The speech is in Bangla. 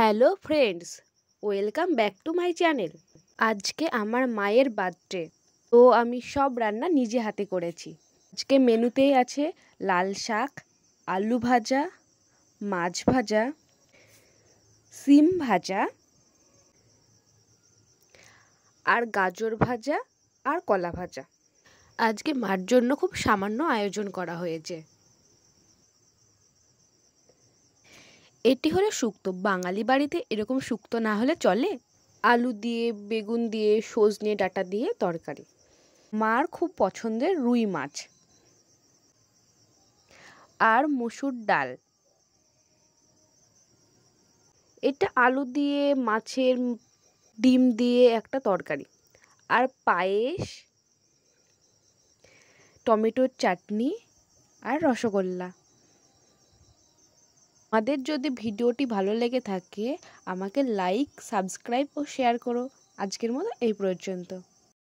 hello friends welcome back to my channel আজকে আমার মায়ের বার্থডে তো আমি সব রান্না নিজে হাতে করেছি আজকে মেনুতেই আছে লাল শাক আলু ভাজা মাছ ভাজা সিম ভাজা আর গাজর ভাজা আর কলা ভাজা আজকে মার জন্য খুব সামান্য আয়োজন করা হয়েছে এটি হলো শুক্ত বাঙালি বাড়িতে এরকম শুক্ত না হলে চলে আলু দিয়ে বেগুন দিয়ে সজনে ডাটা দিয়ে তরকারি মার খুব পছন্দের রুই মাছ আর মসুর ডাল এটা আলু দিয়ে মাছের ডিম দিয়ে একটা তরকারি আর পায়েস টমেটোর চাটনি আর রসগোল্লা আমাদের যদি ভিডিওটি ভালো লেগে থাকে আমাকে লাইক সাবস্ক্রাইব ও শেয়ার করো আজকের মতো এই পর্যন্ত